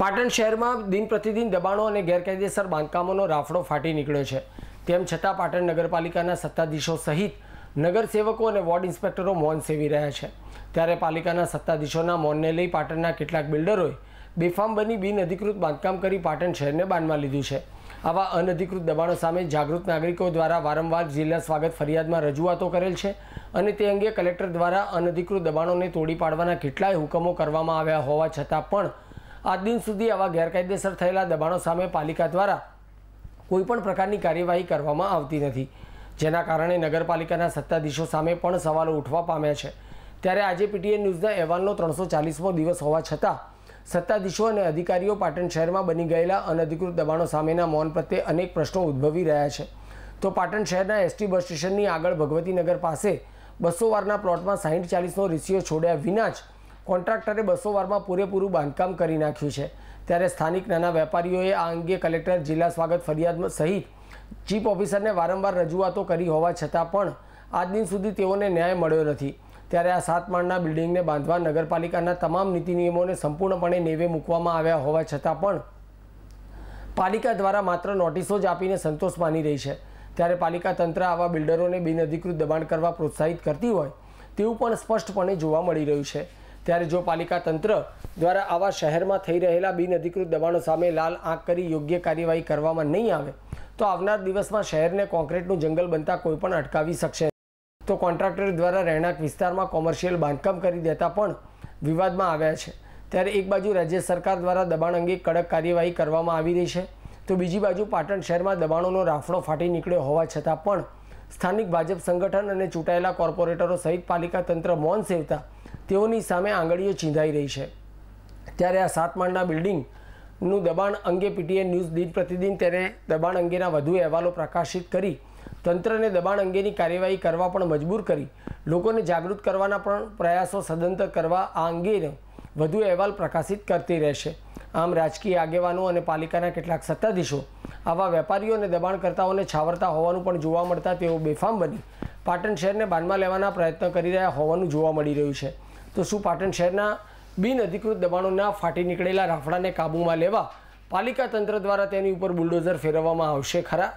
પાટણ શહેરમાં દિન પ્રતિદિન દબાણો અને ગેરકાયદેસર બાંધકામોનો રાફડો ફાટી નીકળ્યો છે તેમ છતાં પાટણ નગરપાલિકાના સત્તાધીશો સહિત નગરસેવકો અને વોર્ડ ઇન્સ્પેક્ટરો મૌન સેવી રહ્યા છે ત્યારે પાલિકાના સત્તાધીશોના મૌનને લઈ પાટણના કેટલાક બિલ્ડરોએ બેફામ બની બિન અધિકૃત બાંધકામ કરી પાટણ શહેરને બાનમાં લીધું છે આવા અનધિકૃત દબાણો સામે જાગૃત નાગરિકો દ્વારા વારંવાર જિલ્લા સ્વાગત ફરિયાદમાં રજૂઆતો કરેલ છે અને તે અંગે કલેક્ટર દ્વારા અનધિકૃત દબાણોને તોડી પાડવાના કેટલાય હુકમો કરવામાં આવ્યા હોવા છતાં પણ આજ દિન સુધી આવા ગેરકાયદેસર થયેલા દબાણો સામે પાલિકા દ્વારા કોઈપણ પ્રકારની કાર્યવાહી કરવામાં આવતી નથી જેના કારણે નગરપાલિકાના સત્તાધીશો સામે પણ સવાલો ઉઠવા પામ્યા છે ત્યારે આજે પીટીએન ન્યૂઝના અહેવાલનો ત્રણસો ચાલીસમો દિવસ હોવા છતાં સત્તાધીશો અને અધિકારીઓ પાટણ શહેરમાં બની ગયેલા અનધિકૃત દબાણો સામેના મૌન પ્રત્યે અનેક પ્રશ્નો ઉદ્ભવી રહ્યા છે તો પાટણ શહેરના એસટી બસ સ્ટેશનની આગળ ભગવતીનગર પાસે બસો વારના પ્લોટમાં સાહીઠ ચાલીસનો રેશિયો છોડ્યા વિના જ કોન્ટ્રાક્ટરે બસો વારમાં પૂરેપૂરું બાંધકામ કરી નાખ્યું છે ત્યારે સ્થાનિક નાના વેપારીઓએ આ અંગે કલેક્ટર જિલ્લા સ્વાગત ફરિયાદ સહિત ચીફ ઓફિસરને વારંવાર રજૂઆતો કરી હોવા છતાં પણ આજ દિન સુધી તેઓને ન્યાય મળ્યો નથી ત્યારે આ સાત માળના બિલ્ડિંગને બાંધવા નગરપાલિકાના તમામ નીતિ નિયમોને સંપૂર્ણપણે નેવે મૂકવામાં આવ્યા હોવા છતાં પણ પાલિકા દ્વારા માત્ર નોટિસો જ આપીને સંતોષ માની રહી છે ત્યારે પાલિકા તંત્ર આવા બિલ્ડરોને બિનઅધિકૃત દબાણ કરવા પ્રોત્સાહિત કરતી હોય તેવું પણ સ્પષ્ટપણે જોવા મળી રહ્યું છે ત્યારે જો પાલિકા તંત્ર દ્વારા આવા શહેરમાં થઈ રહેલા બિનઅધિકૃત દબાણો સામે લાલ આંખ કરી યોગ્ય કાર્યવાહી કરવામાં નહીં આવે તો આવનાર દિવસમાં શહેરને કોન્ક્રીટનું જંગલ બનતા કોઈ પણ અટકાવી શકશે તો કોન્ટ્રાક્ટર દ્વારા રહેણાંક વિસ્તારમાં કોમર્શિયલ બાંધકામ કરી દેતા પણ વિવાદમાં આવ્યા છે ત્યારે એક બાજુ રાજ્ય સરકાર દ્વારા દબાણ અંગે કડક કાર્યવાહી કરવામાં આવી રહી છે તો બીજી બાજુ પાટણ શહેરમાં દબાણોનો રાફડો ફાટી નીકળ્યો હોવા છતાં પણ સ્થાનિક ભાજપ સંગઠન અને ચૂંટાયેલા કોર્પોરેટરો સહિત પાલિકા તંત્ર મૌન સેવતા તેઓની સામે આંગળીઓ ચીંધાઈ રહી છે ત્યારે આ સાત માળના બિલ્ડિંગનું દબાણ અંગે પીટીએન ન્યૂઝ દિન પ્રતિદિન તેને દબાણ અંગેના વધુ અહેવાલો પ્રકાશિત કરી તંત્રને દબાણ અંગેની કાર્યવાહી કરવા પણ મજબૂર કરી લોકોને જાગૃત કરવાના પણ પ્રયાસો સદંતર કરવા આ અંગેને વધુ અહેવાલ પ્રકાશિત કરતી રહેશે આમ રાજકીય આગેવાનો અને પાલિકાના કેટલાક સત્તાધીશો આવા વેપારીઓ અને દબાણકર્તાઓને છાવરતા હોવાનું પણ જોવા મળતા તેઓ બેફામ બની પાટણ શહેરને બાનમાં લેવાના પ્રયત્ન કરી રહ્યા હોવાનું જોવા મળી રહ્યું છે તો શું પાટણ શહેરના બિન અધિકૃત દબાણોના ફાટી નીકળેલા રાફડાને કાબૂમાં લેવા પાલિકા તંત્ર દ્વારા તેની ઉપર બુલડોઝર ફેરવવામાં આવશે ખરા